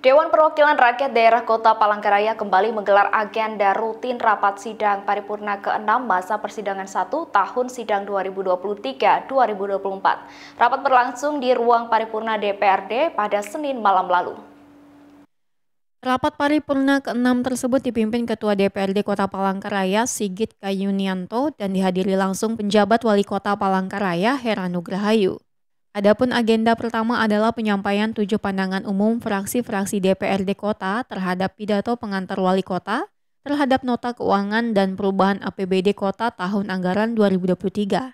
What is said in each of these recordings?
Dewan Perwakilan Rakyat Daerah Kota Palangkaraya kembali menggelar agenda rutin rapat sidang paripurna ke-6 masa persidangan 1 tahun sidang 2023-2024. Rapat berlangsung di ruang paripurna DPRD pada Senin malam lalu. Rapat paripurna ke-6 tersebut dipimpin Ketua DPRD Kota Palangkaraya Sigit Kayunianto dan dihadiri langsung penjabat Wali Kota Palangkaraya Heranugrahayu. Adapun agenda pertama adalah penyampaian tujuh pandangan umum fraksi-fraksi DPRD Kota terhadap pidato pengantar wali kota terhadap nota keuangan dan perubahan APBD Kota tahun anggaran 2023.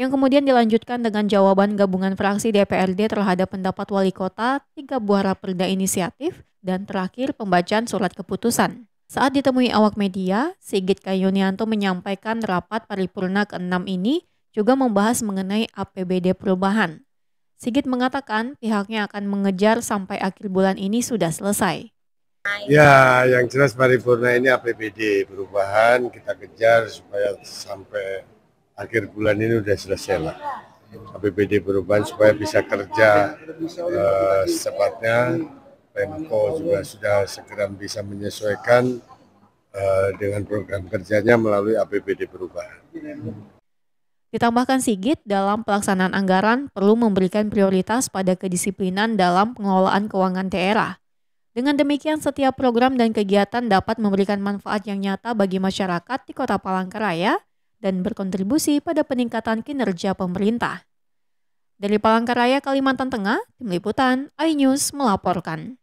Yang kemudian dilanjutkan dengan jawaban gabungan fraksi DPRD terhadap pendapat wali kota, tiga buah raperda inisiatif, dan terakhir pembacaan surat keputusan. Saat ditemui awak media, Sigit Kayunianto menyampaikan rapat paripurna ke-6 ini juga membahas mengenai APBD perubahan. Sigit mengatakan pihaknya akan mengejar sampai akhir bulan ini sudah selesai. Ya, yang jelas paripurna ini APBD perubahan kita kejar supaya sampai akhir bulan ini sudah selesai lah. APBD perubahan supaya bisa kerja eh, secepatnya. Pemko juga sudah segera bisa menyesuaikan eh, dengan program kerjanya melalui APBD perubahan. Ditambahkan Sigit, dalam pelaksanaan anggaran perlu memberikan prioritas pada kedisiplinan dalam pengelolaan keuangan daerah. Dengan demikian, setiap program dan kegiatan dapat memberikan manfaat yang nyata bagi masyarakat di Kota Palangkaraya dan berkontribusi pada peningkatan kinerja pemerintah. Dari Palangkaraya, Kalimantan Tengah, Tim Liputan, iNews melaporkan.